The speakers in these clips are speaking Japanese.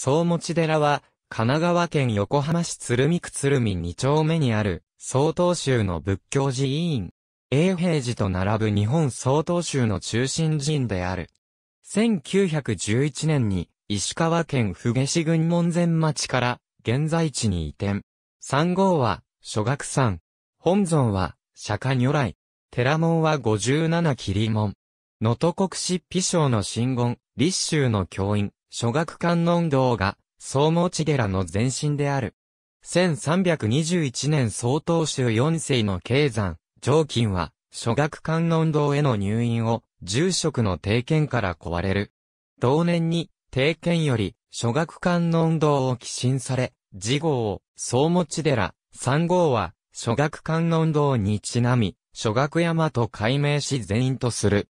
総持寺は、神奈川県横浜市鶴見区鶴見2丁目にある、総統宗の仏教寺委員。永平寺と並ぶ日本総統宗の中心寺院である。1911年に、石川県富下市郡門前町から、現在地に移転。三号は、諸学山。本尊は、釈迦如来。寺門は57霧門。能登国士、美将の真言、立宗の教員、諸学観音堂が、総持寺の前身である。1321年総統宗4世の経山、上金は、諸学観音堂への入院を、住職の定見から壊れる。同年に、定見より、諸学観音堂を寄進され、次号を、総持寺、3号は、諸学観音堂にちなみ、諸学山と改名し全員とする。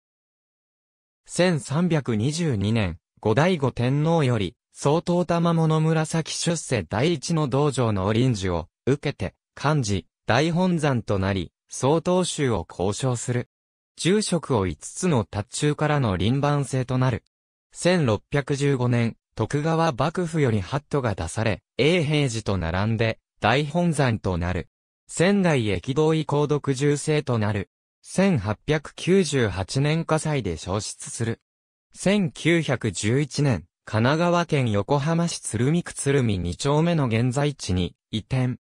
1322年、後醍醐天皇より、総統玉物紫出世第一の道場の臨時を受けて、漢字、大本山となり、総統州を交渉する。住職を五つの達中からの臨番制となる。1615年、徳川幕府よりハットが出され、永平寺と並んで、大本山となる。仙台駅同意購独重制となる。1898年火災で消失する。1911年、神奈川県横浜市鶴見区鶴見2丁目の現在地に移転。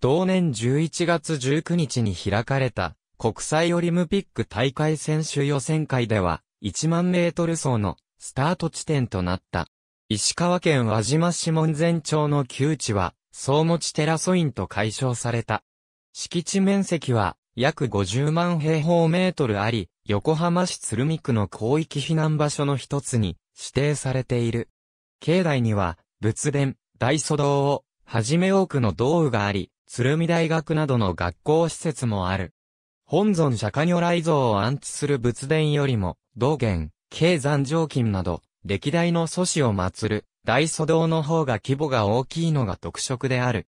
同年11月19日に開かれた国際オリンピック大会選手予選会では1万メートル走のスタート地点となった。石川県輪島市門前町の旧地は総持テラソインと解消された。敷地面積は約50万平方メートルあり、横浜市鶴見区の広域避難場所の一つに指定されている。境内には、仏殿、大祖堂を、はじめ多くの道具があり、鶴見大学などの学校施設もある。本尊釈迦如来像を安置する仏殿よりも、道元、経山上金など、歴代の祖師を祀る、大祖堂の方が規模が大きいのが特色である。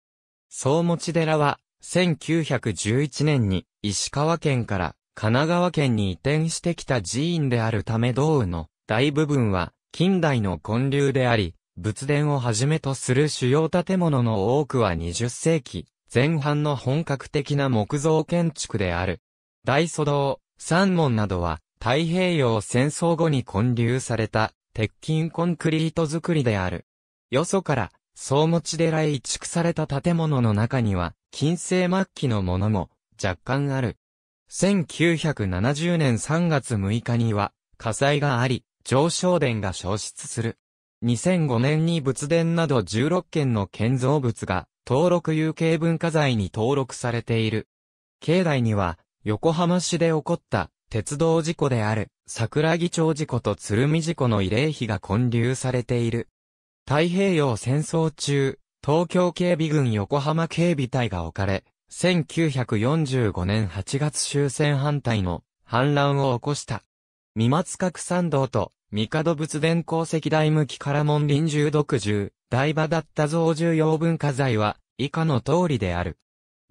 総持寺は、1911年に石川県から神奈川県に移転してきた寺院であるため道具の大部分は近代の建立であり、仏殿をはじめとする主要建物の多くは20世紀前半の本格的な木造建築である。大祖堂、三門などは太平洋戦争後に建立された鉄筋コンクリート造りである。よそから総持ち寺へ移築された建物の中には金星末期のものも若干ある。1970年3月6日には火災があり、上昇殿が消失する。2005年に仏殿など16件の建造物が登録有形文化財に登録されている。境内には横浜市で起こった鉄道事故である桜木町事故と鶴見事故の慰霊碑が建立されている。太平洋戦争中、東京警備軍横浜警備隊が置かれ、1945年8月終戦反対の反乱を起こした。三松角参道と、帝仏殿功績大向きから門林中独住、台場だった増重要文化財は、以下の通りである。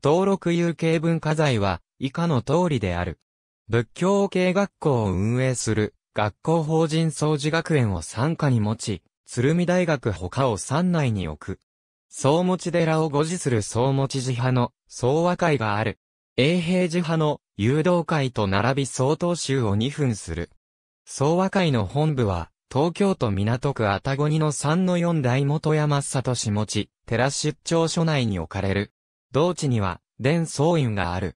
登録有形文化財は、以下の通りである。仏教系学校を運営する、学校法人掃除学園を参加に持ち、鶴見大学他を山内に置く。総持寺を護持する総持寺派の総和会がある。永平寺派の誘導会と並び総統集を2分する。総和会の本部は、東京都港区愛宕にの3の4代元山里市持ち、寺出張所内に置かれる。同地には、伝総院がある。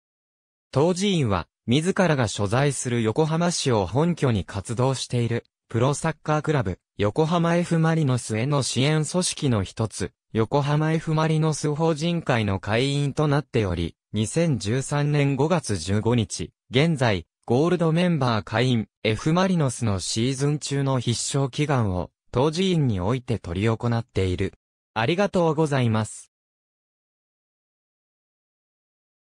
当寺院は、自らが所在する横浜市を本拠に活動している、プロサッカークラブ、横浜 F マリノスへの支援組織の一つ、横浜 F マリノス法人会の会員となっており、2013年5月15日、現在、ゴールドメンバー会員、F マリノスのシーズン中の必勝祈願を、当事員において取り行っている。ありがとうございます。